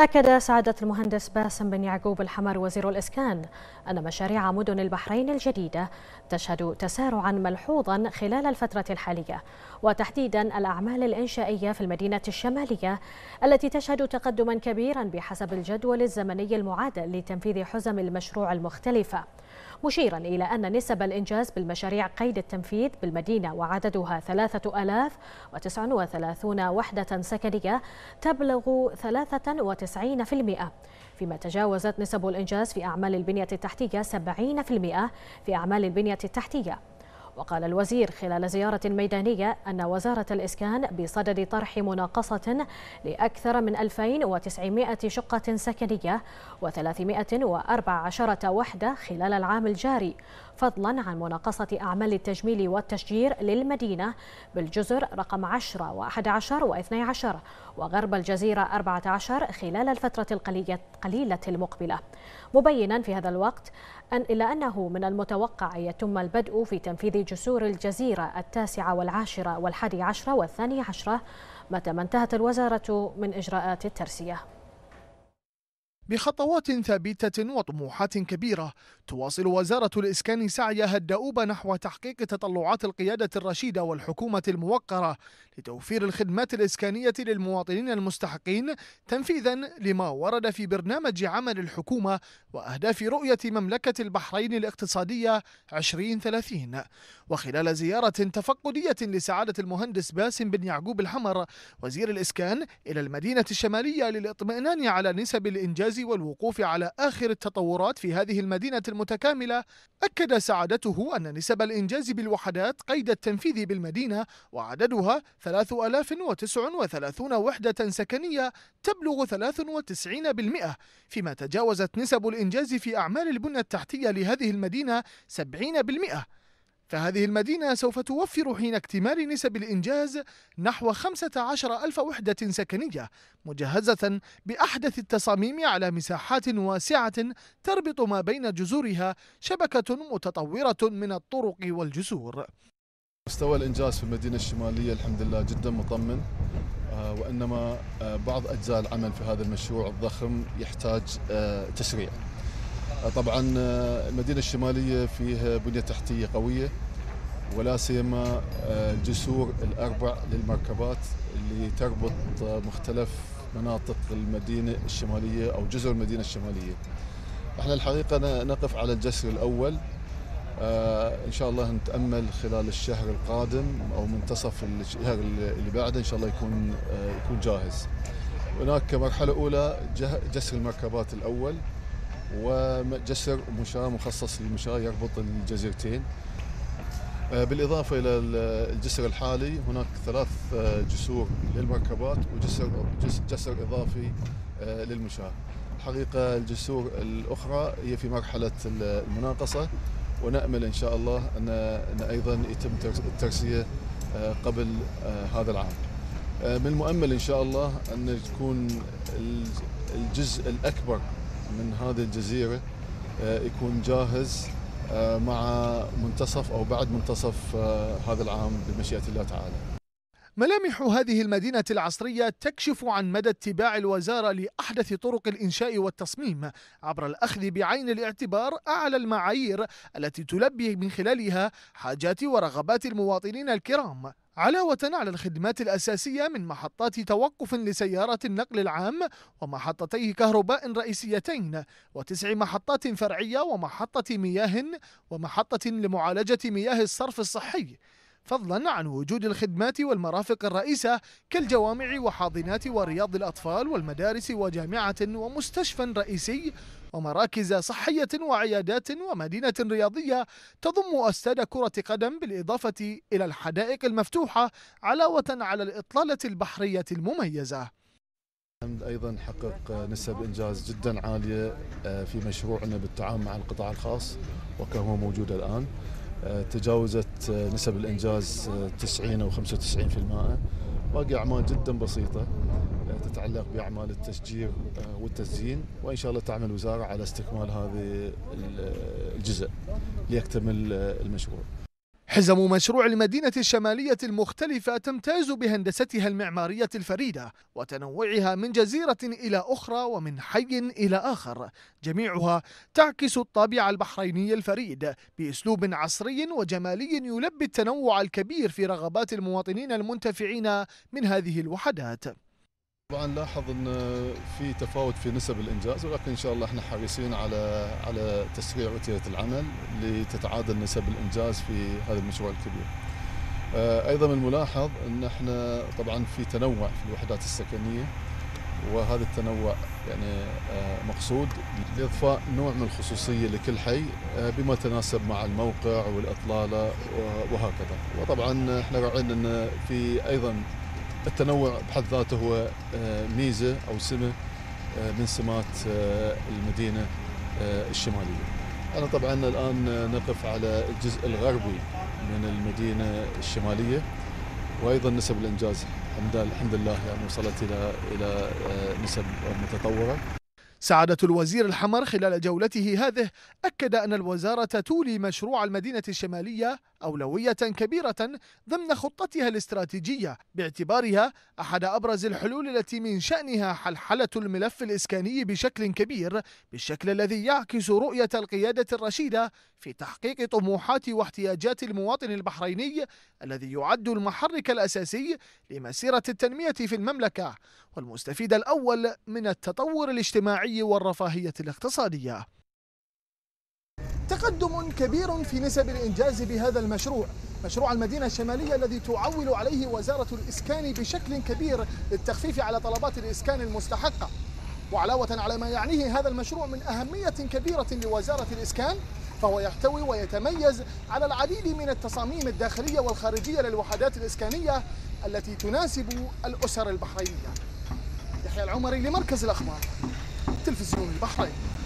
أكد سعادة المهندس باسم بن يعقوب الحمر وزير الإسكان أن مشاريع مدن البحرين الجديدة تشهد تسارعا ملحوظا خلال الفترة الحالية وتحديدا الأعمال الإنشائية في المدينة الشمالية التي تشهد تقدما كبيرا بحسب الجدول الزمني المعادل لتنفيذ حزم المشروع المختلفة مشيرا إلى أن نسب الإنجاز بالمشاريع قيد التنفيذ بالمدينة وعددها 3039 وحدة سكنية تبلغ 93% فيما تجاوزت نسب الإنجاز في أعمال البنية التحتية 70% في أعمال البنية التحتية وقال الوزير خلال زيارة ميدانية أن وزارة الإسكان بصدد طرح مناقصة لأكثر من 2900 شقة سكنية و314 وحدة خلال العام الجاري فضلا عن مناقصة أعمال التجميل والتشجير للمدينة بالجزر رقم 10 و11 و12 وغرب الجزيرة 14 خلال الفترة القليلة المقبلة مبينا في هذا الوقت أن إلا أنه من المتوقع أن يتم البدء في تنفيذ جسور الجزيرة التاسعة والعاشرة والحادي عشرة والثاني عشرة متى ما انتهت الوزارة من إجراءات الترسية بخطوات ثابتة وطموحات كبيرة تواصل وزارة الإسكان سعيها الدؤوب نحو تحقيق تطلعات القيادة الرشيدة والحكومة الموقرة لتوفير الخدمات الإسكانية للمواطنين المستحقين تنفيذا لما ورد في برنامج عمل الحكومة وأهداف رؤية مملكة البحرين الاقتصادية 2030 وخلال زيارة تفقدية لسعادة المهندس باسم بن يعقوب الحمر وزير الإسكان إلى المدينة الشمالية للاطمئنان على نسب الإنجاز والوقوف على آخر التطورات في هذه المدينة المتكاملة أكد سعادته أن نسب الإنجاز بالوحدات قيد التنفيذ بالمدينة وعددها 3039 وحدة سكنية تبلغ 93% فيما تجاوزت نسب الإنجاز في أعمال البنى التحتية لهذه المدينة 70% فهذه المدينة سوف توفر حين اكتمال نسب الإنجاز نحو 15 ألف وحدة سكنية مجهزة بأحدث التصاميم على مساحات واسعة تربط ما بين جزورها شبكة متطورة من الطرق والجسور مستوى الإنجاز في المدينة الشمالية الحمد لله جدا مطمن آه، وإنما آه، بعض أجزاء العمل في هذا المشروع الضخم يحتاج آه، تسريع طبعا آه، المدينه الشماليه فيها بنيه تحتيه قويه ولا سيما آه، الجسور الاربع للمركبات اللي تربط آه، مختلف مناطق المدينه الشماليه او جزر المدينه الشماليه. احنا الحقيقه نقف على الجسر الاول ان شاء الله نتامل خلال الشهر القادم او منتصف الشهر اللي بعده ان شاء الله يكون يكون جاهز. هناك مرحله اولى جسر المركبات الاول وجسر مشاة مخصص للمشاة يربط الجزيرتين آه، بالإضافة إلى الجسر الحالي هناك ثلاث آه، جسور للمركبات وجسر جسر إضافي آه، للمشاة الحقيقة الجسور الأخرى هي في مرحلة المناقصة ونأمل إن شاء الله أن أيضا يتم الترسية قبل هذا العام من المؤمل إن شاء الله أن تكون الجزء الأكبر من هذه الجزيره آه، يكون جاهز آه، مع منتصف او بعد منتصف آه، هذا العام بمشيئه الله تعالى. ملامح هذه المدينة العصرية تكشف عن مدى اتباع الوزارة لأحدث طرق الإنشاء والتصميم عبر الأخذ بعين الاعتبار أعلى المعايير التي تلبي من خلالها حاجات ورغبات المواطنين الكرام علاوة على الخدمات الأساسية من محطات توقف لسيارات النقل العام ومحطتي كهرباء رئيسيتين وتسع محطات فرعية ومحطة مياه ومحطة لمعالجة مياه الصرف الصحي فضلا عن وجود الخدمات والمرافق الرئيسة كالجوامع وحاضنات ورياض الأطفال والمدارس وجامعة ومستشفى رئيسي ومراكز صحية وعيادات ومدينة رياضية تضم أستاد كرة قدم بالإضافة إلى الحدائق المفتوحة علاوة على الإطلالة البحرية المميزة الحمد ايضا حقق نسب انجاز جدا عاليه آه، في مشروعنا بالتعاون مع القطاع الخاص وكهو موجود الان تجاوزت نسب الإنجاز 90 أو 95% باقي أعمال جدا بسيطة تتعلق بأعمال التشجير والتزيين وإن شاء الله تعمل الوزارة على استكمال هذه الجزء ليكتمل المشروع حزم مشروع المدينة الشمالية المختلفة تمتاز بهندستها المعمارية الفريدة وتنوعها من جزيرة إلى أخرى ومن حي إلى آخر جميعها تعكس الطابع البحريني الفريد بأسلوب عصري وجمالي يلبي التنوع الكبير في رغبات المواطنين المنتفعين من هذه الوحدات طبعا لاحظ ان في تفاوت في نسب الانجاز ولكن ان شاء الله احنا حريصين على على تسريع وتيره العمل لتتعادل نسب الانجاز في هذا المشروع الكبير. آه، ايضا الملاحظ ان احنا طبعا في تنوع في الوحدات السكنيه وهذا التنوع يعني آه، مقصود لاضفاء نوع من الخصوصيه لكل حي آه، بما تناسب مع الموقع والاطلاله وهكذا. وطبعا احنا راعين ان في ايضا التنوع بحد ذاته هو آه، ميزة أو سمة آه، من سمات آه، المدينة الشمالية أنا طبعا الآن نقف على الجزء الغربي من المدينة الشمالية وأيضا نسب الإنجاز الحمد لله يعني وصلت إلى إلى نسب متطورة سعادة الوزير الحمر خلال جولته هذه أكد أن الوزارة تولي مشروع المدينة الشمالية أولوية كبيرة ضمن خطتها الاستراتيجية باعتبارها أحد أبرز الحلول التي من شأنها حلحلة الملف الإسكاني بشكل كبير بالشكل الذي يعكس رؤية القيادة الرشيدة في تحقيق طموحات واحتياجات المواطن البحريني الذي يعد المحرك الأساسي لمسيرة التنمية في المملكة والمستفيد الأول من التطور الاجتماعي والرفاهية الاقتصادية تقدم كبير في نسب الإنجاز بهذا المشروع مشروع المدينة الشمالية الذي تعول عليه وزارة الإسكان بشكل كبير للتخفيف على طلبات الإسكان المستحقة وعلاوة على ما يعنيه هذا المشروع من أهمية كبيرة لوزارة الإسكان فهو يحتوي ويتميز على العديد من التصاميم الداخلية والخارجية للوحدات الإسكانية التي تناسب الأسر البحرينية يحيى العمري لمركز الأخبار تلفزيون البحرين